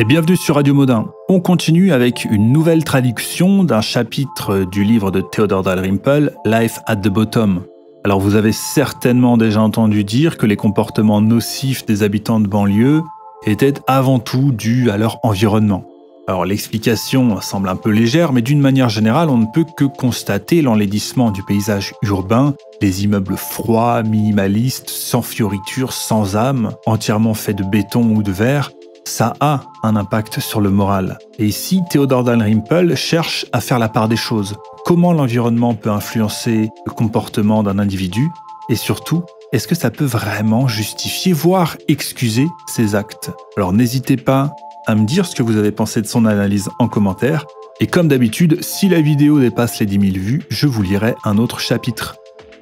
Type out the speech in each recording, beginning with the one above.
Et bienvenue sur Radio Modin. On continue avec une nouvelle traduction d'un chapitre du livre de Theodore Dalrymple, Life at the Bottom. Alors vous avez certainement déjà entendu dire que les comportements nocifs des habitants de banlieue étaient avant tout dus à leur environnement. Alors l'explication semble un peu légère, mais d'une manière générale, on ne peut que constater l'enlaidissement du paysage urbain, des immeubles froids, minimalistes, sans fioritures, sans âme, entièrement faits de béton ou de verre, ça a un impact sur le moral. Et ici, Theodore Dalrymple cherche à faire la part des choses. Comment l'environnement peut influencer le comportement d'un individu Et surtout, est-ce que ça peut vraiment justifier, voire excuser ses actes Alors n'hésitez pas à me dire ce que vous avez pensé de son analyse en commentaire. Et comme d'habitude, si la vidéo dépasse les 10 000 vues, je vous lirai un autre chapitre.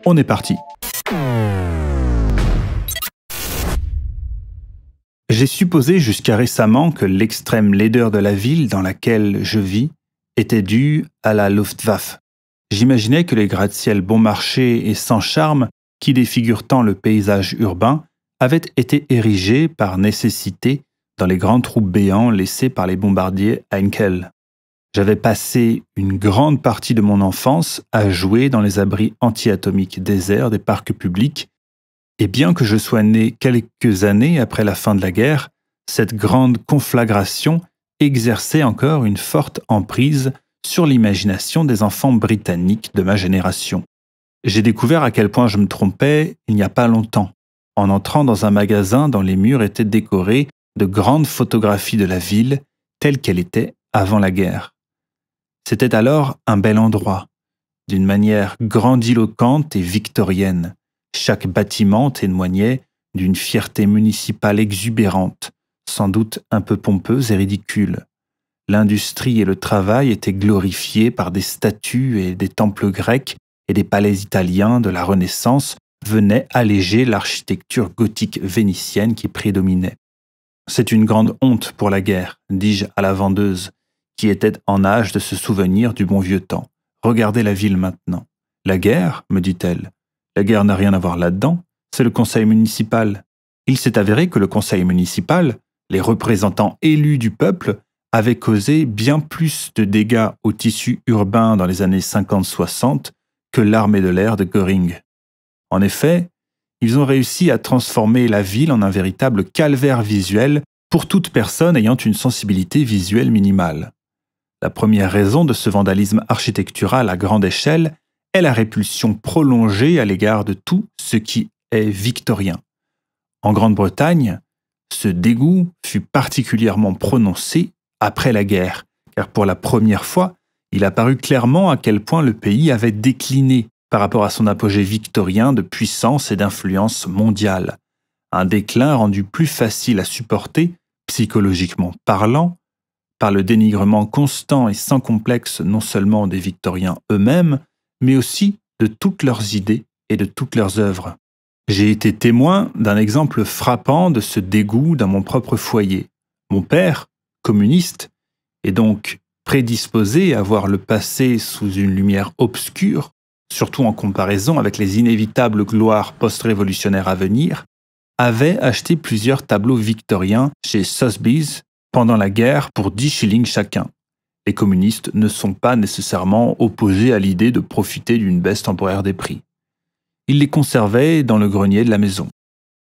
On est parti J'ai supposé jusqu'à récemment que l'extrême laideur de la ville dans laquelle je vis était due à la Luftwaffe. J'imaginais que les gratte-ciels bon marché et sans charme qui défigurent tant le paysage urbain avaient été érigés par nécessité dans les grands trous béants laissés par les bombardiers Heinkel. J'avais passé une grande partie de mon enfance à jouer dans les abris anti-atomiques déserts des parcs publics et bien que je sois né quelques années après la fin de la guerre, cette grande conflagration exerçait encore une forte emprise sur l'imagination des enfants britanniques de ma génération. J'ai découvert à quel point je me trompais il n'y a pas longtemps. En entrant dans un magasin dont les murs étaient décorés de grandes photographies de la ville telle qu'elle était avant la guerre. C'était alors un bel endroit, d'une manière grandiloquente et victorienne. Chaque bâtiment témoignait d'une fierté municipale exubérante, sans doute un peu pompeuse et ridicule. L'industrie et le travail étaient glorifiés par des statues et des temples grecs et des palais italiens de la Renaissance venaient alléger l'architecture gothique vénitienne qui prédominait. C'est une grande honte pour la guerre, dis-je à la vendeuse, qui était en âge de se souvenir du bon vieux temps. Regardez la ville maintenant. La guerre, me dit-elle, la guerre n'a rien à voir là-dedans, c'est le conseil municipal. Il s'est avéré que le conseil municipal, les représentants élus du peuple, avait causé bien plus de dégâts au tissu urbain dans les années 50-60 que l'armée de l'air de Göring. En effet, ils ont réussi à transformer la ville en un véritable calvaire visuel pour toute personne ayant une sensibilité visuelle minimale. La première raison de ce vandalisme architectural à grande échelle la répulsion prolongée à l'égard de tout ce qui est victorien. En Grande-Bretagne, ce dégoût fut particulièrement prononcé après la guerre, car pour la première fois, il apparut clairement à quel point le pays avait décliné par rapport à son apogée victorien de puissance et d'influence mondiale. Un déclin rendu plus facile à supporter, psychologiquement parlant, par le dénigrement constant et sans complexe non seulement des victoriens eux-mêmes, mais aussi de toutes leurs idées et de toutes leurs œuvres. J'ai été témoin d'un exemple frappant de ce dégoût dans mon propre foyer. Mon père, communiste, et donc prédisposé à voir le passé sous une lumière obscure, surtout en comparaison avec les inévitables gloires post-révolutionnaires à venir, avait acheté plusieurs tableaux victoriens chez Sotheby's pendant la guerre pour 10 shillings chacun les communistes ne sont pas nécessairement opposés à l'idée de profiter d'une baisse temporaire des prix. Ils les conservaient dans le grenier de la maison.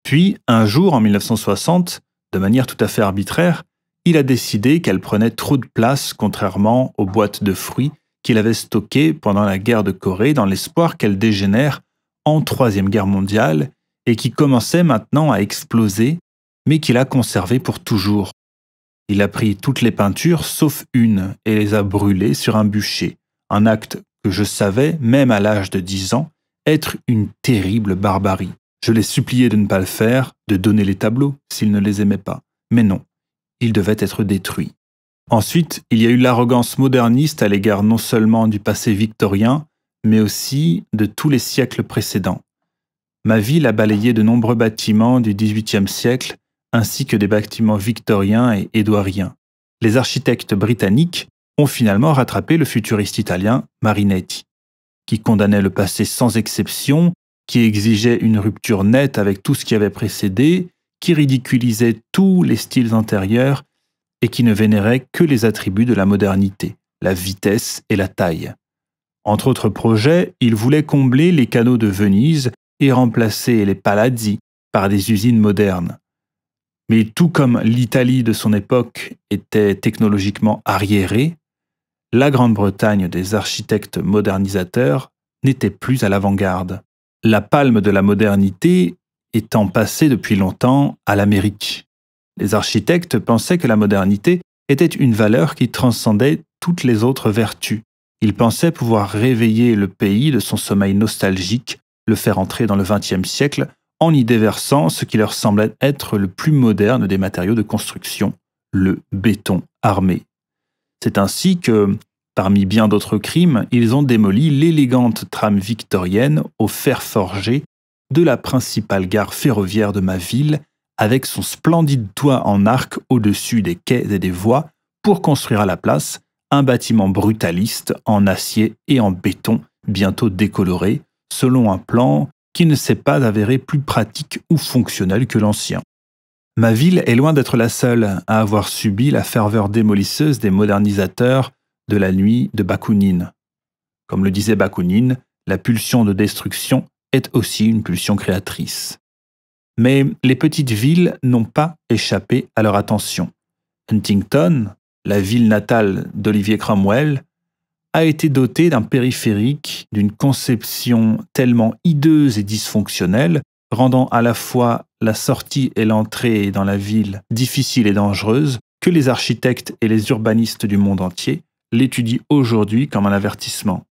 Puis, un jour en 1960, de manière tout à fait arbitraire, il a décidé qu'elle prenait trop de place contrairement aux boîtes de fruits qu'il avait stockées pendant la guerre de Corée dans l'espoir qu'elle dégénère en Troisième Guerre mondiale et qui commençait maintenant à exploser, mais qu'il a conservé pour toujours, il a pris toutes les peintures sauf une et les a brûlées sur un bûcher, un acte que je savais, même à l'âge de dix ans, être une terrible barbarie. Je les supplié de ne pas le faire, de donner les tableaux s'il ne les aimait pas. Mais non, ils devaient être détruits. Ensuite, il y a eu l'arrogance moderniste à l'égard non seulement du passé victorien, mais aussi de tous les siècles précédents. Ma ville a balayé de nombreux bâtiments du XVIIIe siècle ainsi que des bâtiments victoriens et édouariens. Les architectes britanniques ont finalement rattrapé le futuriste italien Marinetti, qui condamnait le passé sans exception, qui exigeait une rupture nette avec tout ce qui avait précédé, qui ridiculisait tous les styles antérieurs et qui ne vénérait que les attributs de la modernité, la vitesse et la taille. Entre autres projets, il voulait combler les canaux de Venise et remplacer les palazzi par des usines modernes. Mais tout comme l'Italie de son époque était technologiquement arriérée, la Grande-Bretagne des architectes modernisateurs n'était plus à l'avant-garde. La palme de la modernité étant passée depuis longtemps à l'Amérique. Les architectes pensaient que la modernité était une valeur qui transcendait toutes les autres vertus. Ils pensaient pouvoir réveiller le pays de son sommeil nostalgique, le faire entrer dans le XXe siècle en y déversant ce qui leur semblait être le plus moderne des matériaux de construction, le béton armé. C'est ainsi que, parmi bien d'autres crimes, ils ont démoli l'élégante trame victorienne au fer forgé de la principale gare ferroviaire de ma ville, avec son splendide toit en arc au-dessus des quais et des voies, pour construire à la place un bâtiment brutaliste en acier et en béton bientôt décoloré, selon un plan ne s'est pas avéré plus pratique ou fonctionnel que l'ancien. Ma ville est loin d'être la seule à avoir subi la ferveur démolisseuse des modernisateurs de la nuit de Bakounine. Comme le disait Bakounine, la pulsion de destruction est aussi une pulsion créatrice. Mais les petites villes n'ont pas échappé à leur attention. Huntington, la ville natale d'Olivier Cromwell, a été doté d'un périphérique d'une conception tellement hideuse et dysfonctionnelle, rendant à la fois la sortie et l'entrée dans la ville difficiles et dangereuses, que les architectes et les urbanistes du monde entier l'étudient aujourd'hui comme un avertissement.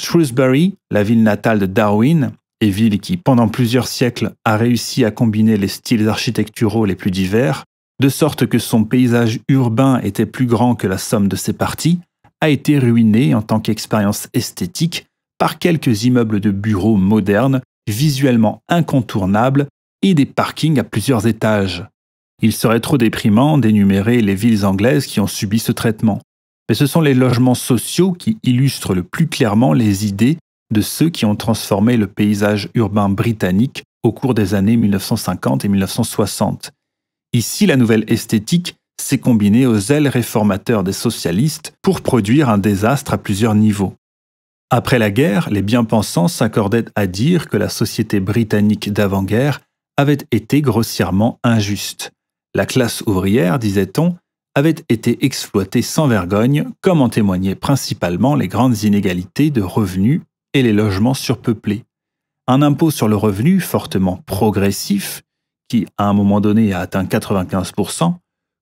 Shrewsbury, la ville natale de Darwin, et ville qui pendant plusieurs siècles a réussi à combiner les styles architecturaux les plus divers, de sorte que son paysage urbain était plus grand que la somme de ses parties, a été ruiné en tant qu'expérience esthétique par quelques immeubles de bureaux modernes, visuellement incontournables, et des parkings à plusieurs étages. Il serait trop déprimant d'énumérer les villes anglaises qui ont subi ce traitement, mais ce sont les logements sociaux qui illustrent le plus clairement les idées de ceux qui ont transformé le paysage urbain britannique au cours des années 1950 et 1960. Ici, la nouvelle esthétique s'est combiné aux ailes réformateurs des socialistes pour produire un désastre à plusieurs niveaux. Après la guerre, les bien-pensants s'accordaient à dire que la société britannique d'avant-guerre avait été grossièrement injuste. La classe ouvrière, disait-on, avait été exploitée sans vergogne, comme en témoignaient principalement les grandes inégalités de revenus et les logements surpeuplés. Un impôt sur le revenu fortement progressif, qui à un moment donné a atteint 95%,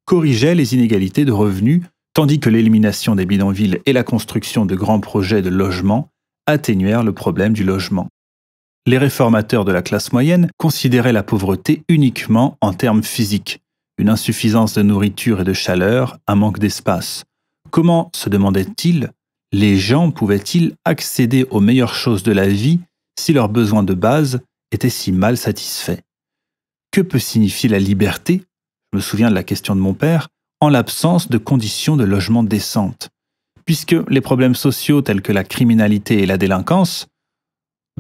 corrigeaient les inégalités de revenus, tandis que l'élimination des bidonvilles et la construction de grands projets de logement atténuèrent le problème du logement. Les réformateurs de la classe moyenne considéraient la pauvreté uniquement en termes physiques, une insuffisance de nourriture et de chaleur, un manque d'espace. Comment, se demandaient-ils, les gens pouvaient-ils accéder aux meilleures choses de la vie si leurs besoins de base étaient si mal satisfaits Que peut signifier la liberté je me souviens de la question de mon père, en l'absence de conditions de logement décentes, puisque les problèmes sociaux tels que la criminalité et la délinquance,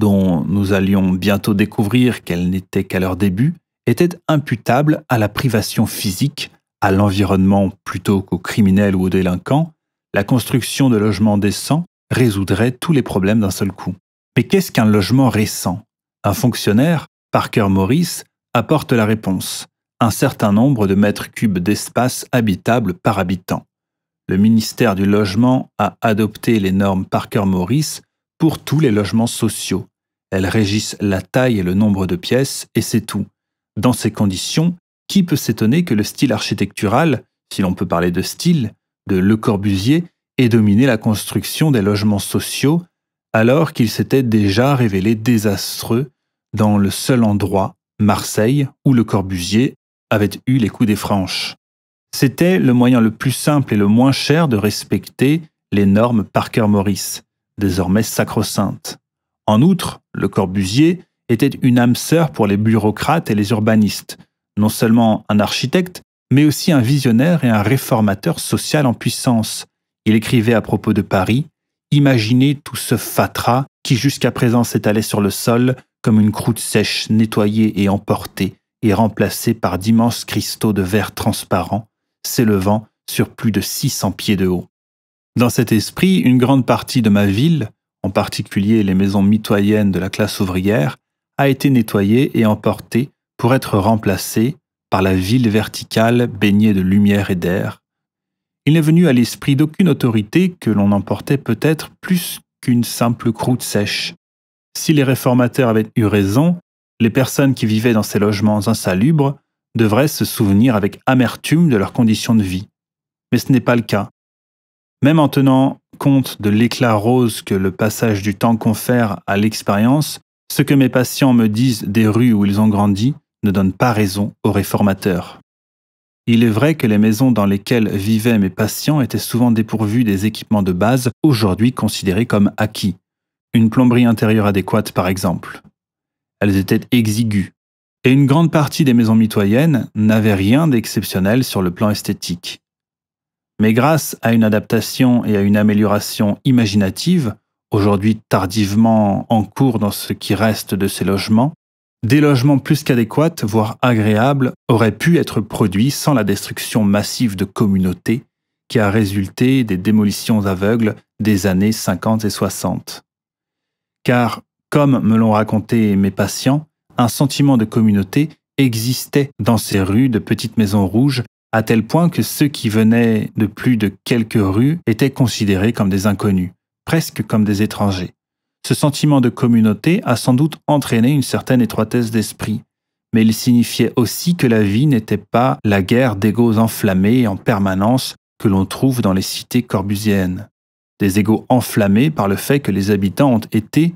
dont nous allions bientôt découvrir qu'elles n'étaient qu'à leur début, étaient imputables à la privation physique, à l'environnement plutôt qu'aux criminels ou aux délinquants, la construction de logements décents résoudrait tous les problèmes d'un seul coup. Mais qu'est-ce qu'un logement récent Un fonctionnaire, Parker Morris, apporte la réponse un certain nombre de mètres cubes d'espace habitable par habitant. Le ministère du Logement a adopté les normes parker maurice pour tous les logements sociaux. Elles régissent la taille et le nombre de pièces, et c'est tout. Dans ces conditions, qui peut s'étonner que le style architectural, si l'on peut parler de style, de Le Corbusier ait dominé la construction des logements sociaux alors qu'il s'était déjà révélé désastreux dans le seul endroit, Marseille, où Le Corbusier avait eu les coups des Franches. C'était le moyen le plus simple et le moins cher de respecter les normes Parker-Morris, désormais sacro-saintes. En outre, le Corbusier était une âme sœur pour les bureaucrates et les urbanistes, non seulement un architecte, mais aussi un visionnaire et un réformateur social en puissance. Il écrivait à propos de Paris Imaginez tout ce fatras qui jusqu'à présent s'étalait sur le sol comme une croûte sèche nettoyée et emportée, et remplacé par d'immenses cristaux de verre transparent s'élevant sur plus de 600 pieds de haut. Dans cet esprit, une grande partie de ma ville, en particulier les maisons mitoyennes de la classe ouvrière, a été nettoyée et emportée pour être remplacée par la ville verticale baignée de lumière et d'air. Il n'est venu à l'esprit d'aucune autorité que l'on emportait peut-être plus qu'une simple croûte sèche. Si les réformateurs avaient eu raison, les personnes qui vivaient dans ces logements insalubres devraient se souvenir avec amertume de leurs conditions de vie. Mais ce n'est pas le cas. Même en tenant compte de l'éclat rose que le passage du temps confère à l'expérience, ce que mes patients me disent des rues où ils ont grandi ne donne pas raison aux réformateurs. Il est vrai que les maisons dans lesquelles vivaient mes patients étaient souvent dépourvues des équipements de base aujourd'hui considérés comme acquis. Une plomberie intérieure adéquate par exemple. Elles étaient exiguës. Et une grande partie des maisons mitoyennes n'avaient rien d'exceptionnel sur le plan esthétique. Mais grâce à une adaptation et à une amélioration imaginative, aujourd'hui tardivement en cours dans ce qui reste de ces logements, des logements plus qu'adéquats, voire agréables, auraient pu être produits sans la destruction massive de communautés qui a résulté des démolitions aveugles des années 50 et 60. Car comme me l'ont raconté mes patients, un sentiment de communauté existait dans ces rues de petites maisons rouges, à tel point que ceux qui venaient de plus de quelques rues étaient considérés comme des inconnus, presque comme des étrangers. Ce sentiment de communauté a sans doute entraîné une certaine étroitesse d'esprit, mais il signifiait aussi que la vie n'était pas la guerre d'égaux enflammés en permanence que l'on trouve dans les cités corbusiennes. Des égaux enflammés par le fait que les habitants ont été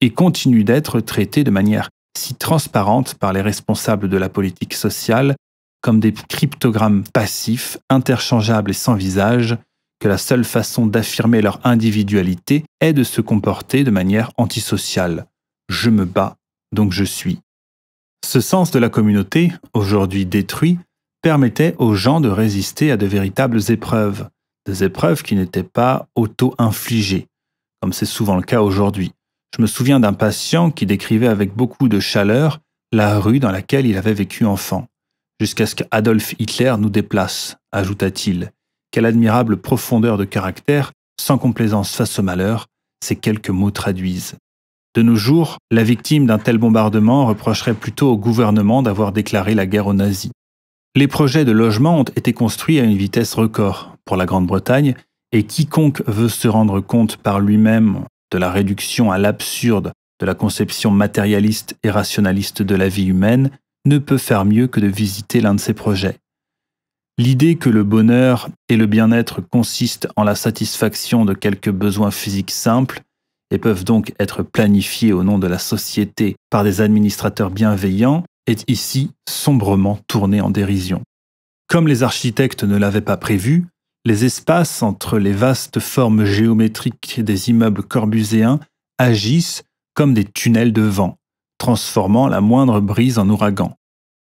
et continue d'être traités de manière si transparente par les responsables de la politique sociale comme des cryptogrammes passifs, interchangeables et sans visage, que la seule façon d'affirmer leur individualité est de se comporter de manière antisociale. Je me bats, donc je suis. Ce sens de la communauté, aujourd'hui détruit, permettait aux gens de résister à de véritables épreuves, des épreuves qui n'étaient pas auto-infligées, comme c'est souvent le cas aujourd'hui. Je me souviens d'un patient qui décrivait avec beaucoup de chaleur la rue dans laquelle il avait vécu enfant, jusqu'à ce qu'Adolf Hitler nous déplace, ajouta-t-il. Quelle admirable profondeur de caractère, sans complaisance face au malheur, ces quelques mots traduisent. De nos jours, la victime d'un tel bombardement reprocherait plutôt au gouvernement d'avoir déclaré la guerre aux nazis. Les projets de logement ont été construits à une vitesse record pour la Grande-Bretagne, et quiconque veut se rendre compte par lui-même de la réduction à l'absurde de la conception matérialiste et rationaliste de la vie humaine, ne peut faire mieux que de visiter l'un de ses projets. L'idée que le bonheur et le bien-être consistent en la satisfaction de quelques besoins physiques simples et peuvent donc être planifiés au nom de la société par des administrateurs bienveillants est ici sombrement tournée en dérision. Comme les architectes ne l'avaient pas prévu, les espaces entre les vastes formes géométriques des immeubles corbuséens agissent comme des tunnels de vent, transformant la moindre brise en ouragan.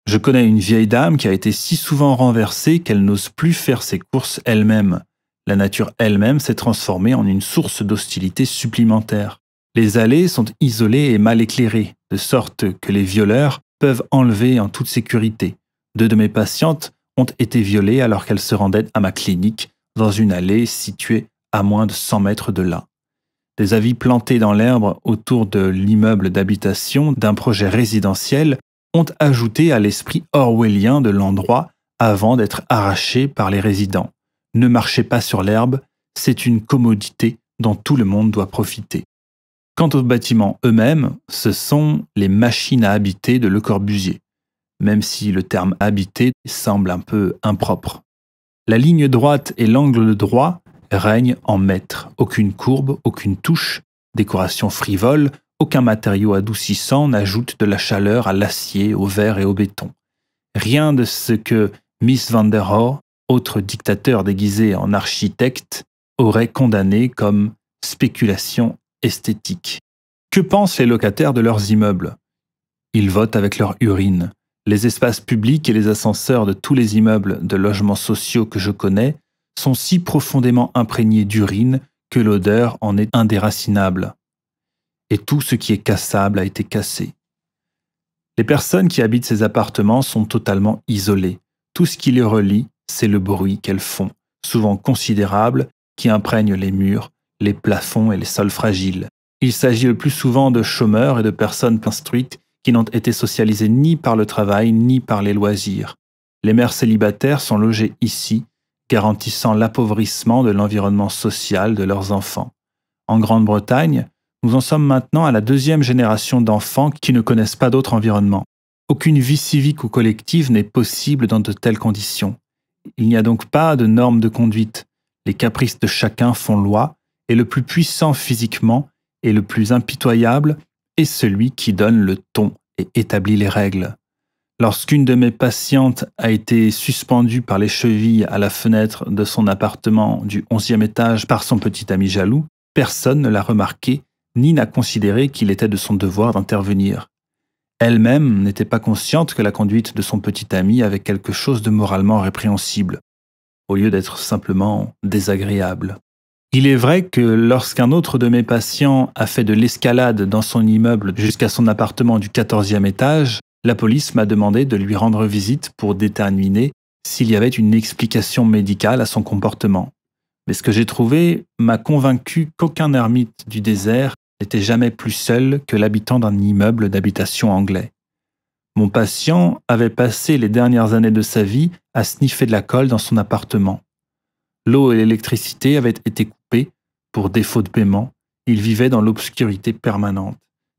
Je connais une vieille dame qui a été si souvent renversée qu'elle n'ose plus faire ses courses elle-même. La nature elle-même s'est transformée en une source d'hostilité supplémentaire. Les allées sont isolées et mal éclairées, de sorte que les violeurs peuvent enlever en toute sécurité. Deux de mes patientes ont été violées alors qu'elles se rendaient à ma clinique, dans une allée située à moins de 100 mètres de là. Des avis plantés dans l'herbe autour de l'immeuble d'habitation d'un projet résidentiel ont ajouté à l'esprit orwellien de l'endroit avant d'être arrachés par les résidents. Ne marchez pas sur l'herbe, c'est une commodité dont tout le monde doit profiter. Quant aux bâtiments eux-mêmes, ce sont les machines à habiter de Le Corbusier même si le terme habité semble un peu impropre. La ligne droite et l'angle droit règnent en maître. Aucune courbe, aucune touche, décoration frivole, aucun matériau adoucissant n'ajoute de la chaleur à l'acier, au verre et au béton. Rien de ce que Miss van der Rohe, autre dictateur déguisé en architecte, aurait condamné comme spéculation esthétique. Que pensent les locataires de leurs immeubles Ils votent avec leur urine. Les espaces publics et les ascenseurs de tous les immeubles de logements sociaux que je connais sont si profondément imprégnés d'urine que l'odeur en est indéracinable. Et tout ce qui est cassable a été cassé. Les personnes qui habitent ces appartements sont totalement isolées. Tout ce qui les relie, c'est le bruit qu'elles font, souvent considérable, qui imprègne les murs, les plafonds et les sols fragiles. Il s'agit le plus souvent de chômeurs et de personnes instruites qui n'ont été socialisés ni par le travail ni par les loisirs. Les mères célibataires sont logées ici, garantissant l'appauvrissement de l'environnement social de leurs enfants. En Grande-Bretagne, nous en sommes maintenant à la deuxième génération d'enfants qui ne connaissent pas d'autre environnement. Aucune vie civique ou collective n'est possible dans de telles conditions. Il n'y a donc pas de normes de conduite. Les caprices de chacun font loi, et le plus puissant physiquement est le plus impitoyable celui qui donne le ton et établit les règles. Lorsqu'une de mes patientes a été suspendue par les chevilles à la fenêtre de son appartement du onzième étage par son petit ami jaloux, personne ne l'a remarqué ni n'a considéré qu'il était de son devoir d'intervenir. Elle-même n'était pas consciente que la conduite de son petit ami avait quelque chose de moralement répréhensible, au lieu d'être simplement désagréable. Il est vrai que lorsqu'un autre de mes patients a fait de l'escalade dans son immeuble jusqu'à son appartement du 14e étage, la police m'a demandé de lui rendre visite pour déterminer s'il y avait une explication médicale à son comportement. Mais ce que j'ai trouvé m'a convaincu qu'aucun ermite du désert n'était jamais plus seul que l'habitant d'un immeuble d'habitation anglais. Mon patient avait passé les dernières années de sa vie à sniffer de la colle dans son appartement. L'eau et l'électricité avaient été coupées pour défaut de paiement. Il vivait dans l'obscurité permanente.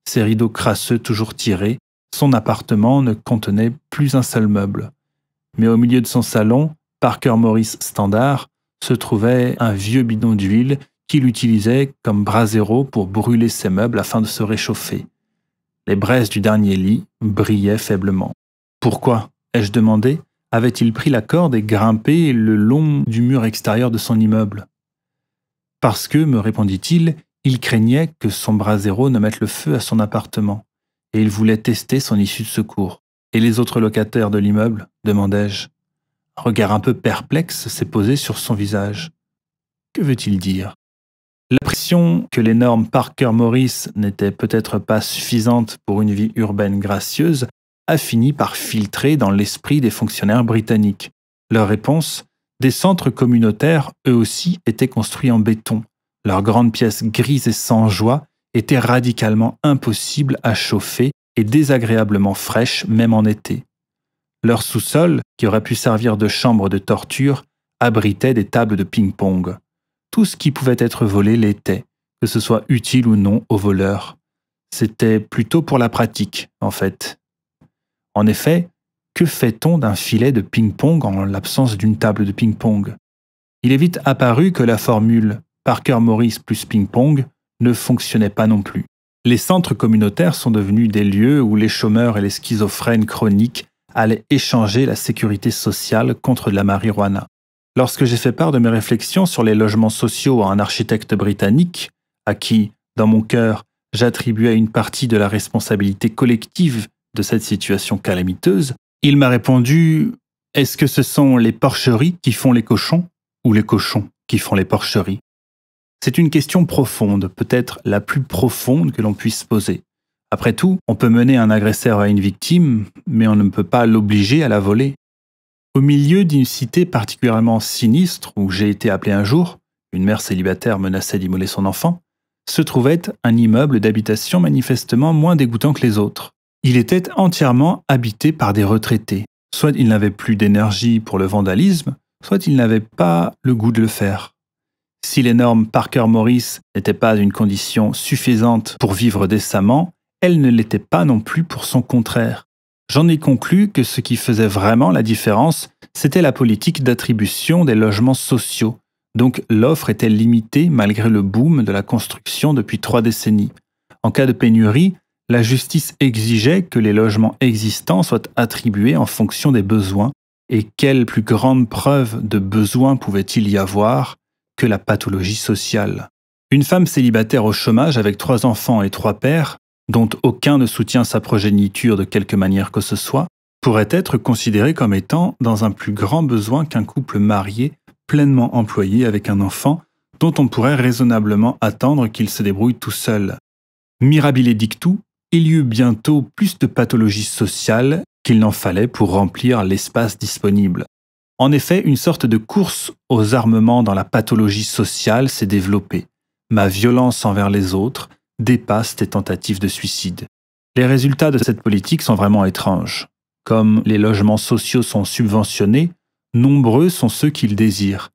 Ses rideaux crasseux toujours tirés, son appartement ne contenait plus un seul meuble. Mais au milieu de son salon, Parker Maurice Standard, se trouvait un vieux bidon d'huile qu'il utilisait comme brasero pour brûler ses meubles afin de se réchauffer. Les braises du dernier lit brillaient faiblement. Pourquoi ai-je demandé avait-il pris la corde et grimpé le long du mur extérieur de son immeuble Parce que, me répondit-il, il craignait que son brasero ne mette le feu à son appartement, et il voulait tester son issue de secours. Et les autres locataires de l'immeuble demandai-je. Un regard un peu perplexe s'est posé sur son visage. Que veut-il dire L'impression que l'énorme Parker Morris n'était peut-être pas suffisante pour une vie urbaine gracieuse a fini par filtrer dans l'esprit des fonctionnaires britanniques. Leur réponse Des centres communautaires, eux aussi, étaient construits en béton. Leurs grandes pièces grises et sans joie étaient radicalement impossibles à chauffer et désagréablement fraîches même en été. Leur sous-sol, qui aurait pu servir de chambre de torture, abritait des tables de ping-pong. Tout ce qui pouvait être volé l'était, que ce soit utile ou non aux voleurs. C'était plutôt pour la pratique, en fait, en effet, que fait-on d'un filet de ping-pong en l'absence d'une table de ping-pong Il est vite apparu que la formule parker Maurice plus ping-pong ne fonctionnait pas non plus. Les centres communautaires sont devenus des lieux où les chômeurs et les schizophrènes chroniques allaient échanger la sécurité sociale contre de la marijuana. Lorsque j'ai fait part de mes réflexions sur les logements sociaux à un architecte britannique, à qui, dans mon cœur, j'attribuais une partie de la responsabilité collective de cette situation calamiteuse, il m'a répondu Est-ce que ce sont les porcheries qui font les cochons ou les cochons qui font les porcheries C'est une question profonde, peut-être la plus profonde que l'on puisse poser. Après tout, on peut mener un agresseur à une victime, mais on ne peut pas l'obliger à la voler. Au milieu d'une cité particulièrement sinistre où j'ai été appelé un jour, une mère célibataire menaçait d'immoler son enfant, se trouvait un immeuble d'habitation manifestement moins dégoûtant que les autres il était entièrement habité par des retraités. Soit il n'avaient plus d'énergie pour le vandalisme, soit il n'avait pas le goût de le faire. Si les normes Parker Morris n'étaient pas une condition suffisante pour vivre décemment, elles ne l'étaient pas non plus pour son contraire. J'en ai conclu que ce qui faisait vraiment la différence, c'était la politique d'attribution des logements sociaux. Donc l'offre était limitée malgré le boom de la construction depuis trois décennies. En cas de pénurie, la justice exigeait que les logements existants soient attribués en fonction des besoins, et quelle plus grande preuve de besoin pouvait-il y avoir que la pathologie sociale Une femme célibataire au chômage avec trois enfants et trois pères, dont aucun ne soutient sa progéniture de quelque manière que ce soit, pourrait être considérée comme étant dans un plus grand besoin qu'un couple marié pleinement employé avec un enfant dont on pourrait raisonnablement attendre qu'il se débrouille tout seul. Mirabile dictu, il y eut bientôt plus de pathologies sociales qu'il n'en fallait pour remplir l'espace disponible. En effet, une sorte de course aux armements dans la pathologie sociale s'est développée. Ma violence envers les autres dépasse tes tentatives de suicide. Les résultats de cette politique sont vraiment étranges. Comme les logements sociaux sont subventionnés, nombreux sont ceux qu'ils désirent.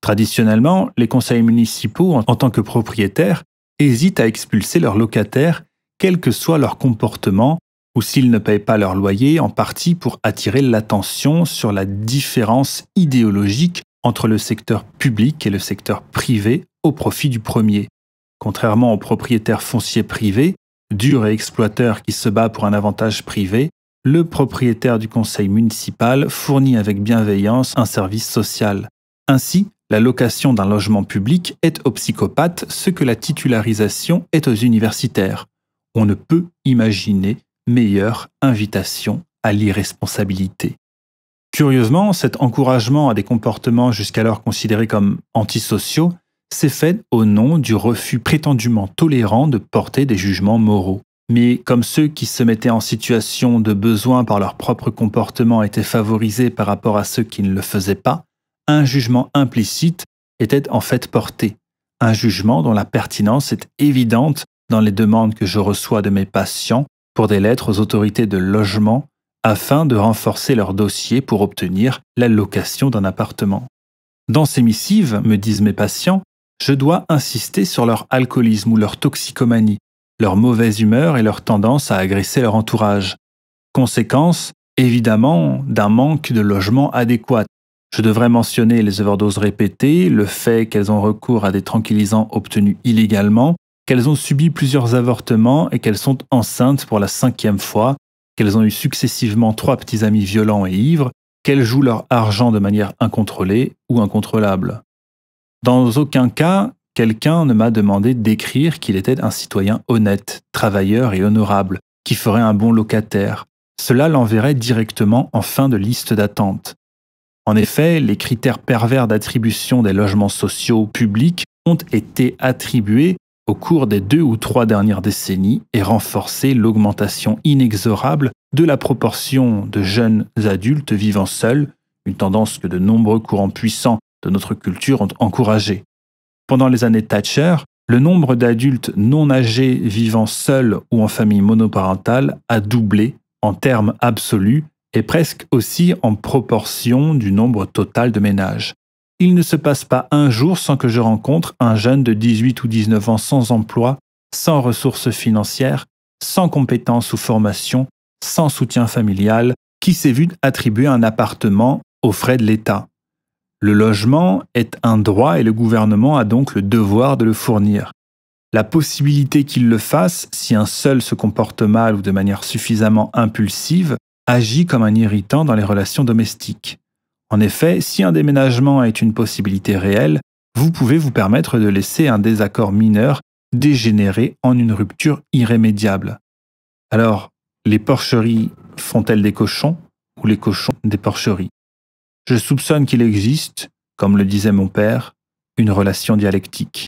Traditionnellement, les conseils municipaux, en tant que propriétaires, hésitent à expulser leurs locataires quel que soit leur comportement, ou s'ils ne payent pas leur loyer, en partie pour attirer l'attention sur la différence idéologique entre le secteur public et le secteur privé au profit du premier. Contrairement aux propriétaires fonciers privés, durs et exploiteurs qui se bat pour un avantage privé, le propriétaire du conseil municipal fournit avec bienveillance un service social. Ainsi, la location d'un logement public est aux psychopathes ce que la titularisation est aux universitaires. On ne peut imaginer meilleure invitation à l'irresponsabilité. Curieusement, cet encouragement à des comportements jusqu'alors considérés comme antisociaux s'est fait au nom du refus prétendument tolérant de porter des jugements moraux. Mais comme ceux qui se mettaient en situation de besoin par leur propre comportement étaient favorisés par rapport à ceux qui ne le faisaient pas, un jugement implicite était en fait porté, un jugement dont la pertinence est évidente dans les demandes que je reçois de mes patients pour des lettres aux autorités de logement afin de renforcer leur dossier pour obtenir l'allocation d'un appartement. Dans ces missives, me disent mes patients, je dois insister sur leur alcoolisme ou leur toxicomanie, leur mauvaise humeur et leur tendance à agresser leur entourage. Conséquence, évidemment, d'un manque de logement adéquat. Je devrais mentionner les overdoses répétées, le fait qu'elles ont recours à des tranquillisants obtenus illégalement, qu'elles ont subi plusieurs avortements et qu'elles sont enceintes pour la cinquième fois, qu'elles ont eu successivement trois petits amis violents et ivres, qu'elles jouent leur argent de manière incontrôlée ou incontrôlable. Dans aucun cas, quelqu'un ne m'a demandé d'écrire qu'il était un citoyen honnête, travailleur et honorable, qui ferait un bon locataire. Cela l'enverrait directement en fin de liste d'attente. En effet, les critères pervers d'attribution des logements sociaux publics ont été attribués au cours des deux ou trois dernières décennies est renforcée l'augmentation inexorable de la proportion de jeunes adultes vivant seuls, une tendance que de nombreux courants puissants de notre culture ont encouragée. Pendant les années Thatcher, le nombre d'adultes non âgés vivant seuls ou en famille monoparentale a doublé en termes absolus et presque aussi en proportion du nombre total de ménages il ne se passe pas un jour sans que je rencontre un jeune de 18 ou 19 ans sans emploi, sans ressources financières, sans compétences ou formation, sans soutien familial, qui s'est vu attribuer un appartement aux frais de l'État. Le logement est un droit et le gouvernement a donc le devoir de le fournir. La possibilité qu'il le fasse, si un seul se comporte mal ou de manière suffisamment impulsive, agit comme un irritant dans les relations domestiques. En effet, si un déménagement est une possibilité réelle, vous pouvez vous permettre de laisser un désaccord mineur dégénérer en une rupture irrémédiable. Alors, les porcheries font-elles des cochons ou les cochons des porcheries Je soupçonne qu'il existe, comme le disait mon père, une relation dialectique.